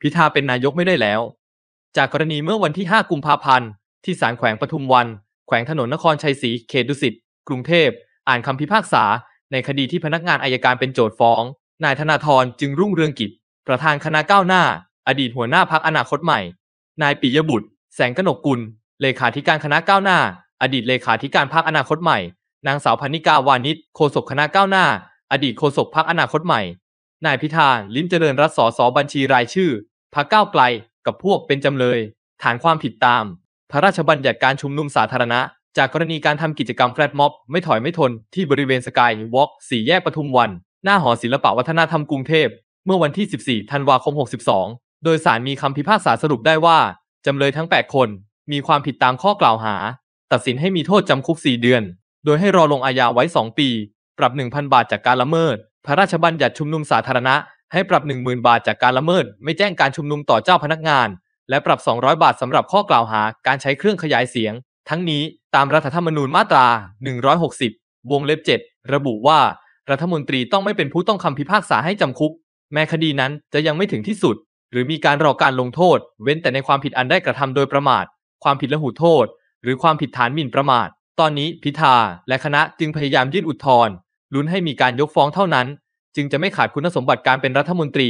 พิธาเป็นนายกไม่ได้แล้ว จากกรณีเมื่อวันที่ 5 กุมภาพันธ์ ที่ศาลแขวงปทุมวัน แขวงถนนนครชัยศรีเขตดุสิต กรุงเทพ อ่านคำพิพากษา ในคดีที่พนักงานอายการเป็นโจทฟ้อง นายธนาธรจึงรุ่งเรืองกิจ ประธานคณะก้าวหน้า อดีตหัวหน้าพักอนาคตใหม่ นายปิยบุตร แสงกนกุล เลขาธิการคณะก้าวหน้า อดีตเลขาธิการพักอนาคตใหม่ นางสาวพนิกาวานิชโฆษกคณะก้าวหน้า อดีตโฆษกพักอนาคตใหม่ นายพิธาลิ้มเจริญรัศสสบัญชีรายชื่อพรรคก้าวไกลกับพวกเป็นจำเลย ฐานความผิดตาม พระราชบัญญัติการชุมนุมสาธารณะ จากกรณีการทำกิจกรรมแฟลตม็อบ ไม่ถอยไม่ทนที่บริเวณสกายวอล์กสี่แยกปทุมวัน หน้าหอศิลปวัฒนธรรมกรุงเทพเมื่อวันที่ 14 ธันวาคม 62 โดยสารมีคำพิพากษาสรุปได้ว่า จำเลยทั้ง 8 คน มีความผิดตามข้อกล่าวหา ตัดสินให้มีโทษจำคุก 4 เดือน โดยให้รอลงอาญาไว้2ปี ปรับ 1,000 บาทจากการละเมิด พระราชบัญญัติชุมนุมสาธารณะให้ปรับ10,000 บาทจากการละเมิด ไม่แจ้งการชุมนุมต่อเจ้าพนักงาน และปรับ 200 บาทสำหรับข้อกล่าวหาการใช้เครื่องขยายเสียง ทั้งนี้ตามรัฐธรรมนูญมาตรา 160วงเล็บ 7 ระบุว่ารัฐมนตรีต้องไม่เป็นผู้ต้องคำพิพากษาให้จำคุก แม้คดีนั้นจะยังไม่ถึงที่สุด หรือมีการรอการลงโทษ เว้นแต่ในความผิดอันได้กระทำโดยประมาท ความผิดละหุโทษ หรือความผิดฐานหมิ่นประมาท ตอนนี้พิธาและคณะจึงพยายามยื่นอุทธรณ์ลุ้นให้มีการยกฟ้องเท่านั้นจึงจะไม่ขาดคุณสมบัติการเป็นรัฐมนตรี